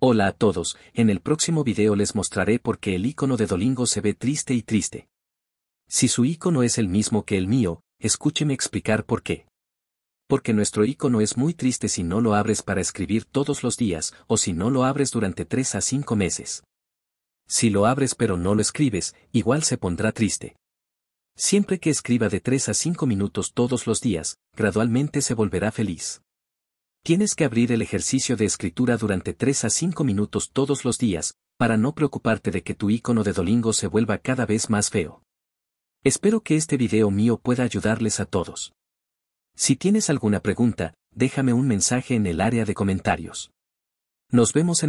Hola a todos, en el próximo video les mostraré por qué el icono de Dolingo se ve triste y triste. Si su icono es el mismo que el mío, escúcheme explicar por qué. Porque nuestro icono es muy triste si no lo abres para escribir todos los días o si no lo abres durante 3 a 5 meses. Si lo abres pero no lo escribes, igual se pondrá triste. Siempre que escriba de 3 a 5 minutos todos los días, gradualmente se volverá feliz. Tienes que abrir el ejercicio de escritura durante 3 a 5 minutos todos los días, para no preocuparte de que tu icono de Dolingo se vuelva cada vez más feo. Espero que este video mío pueda ayudarles a todos. Si tienes alguna pregunta, déjame un mensaje en el área de comentarios. Nos vemos en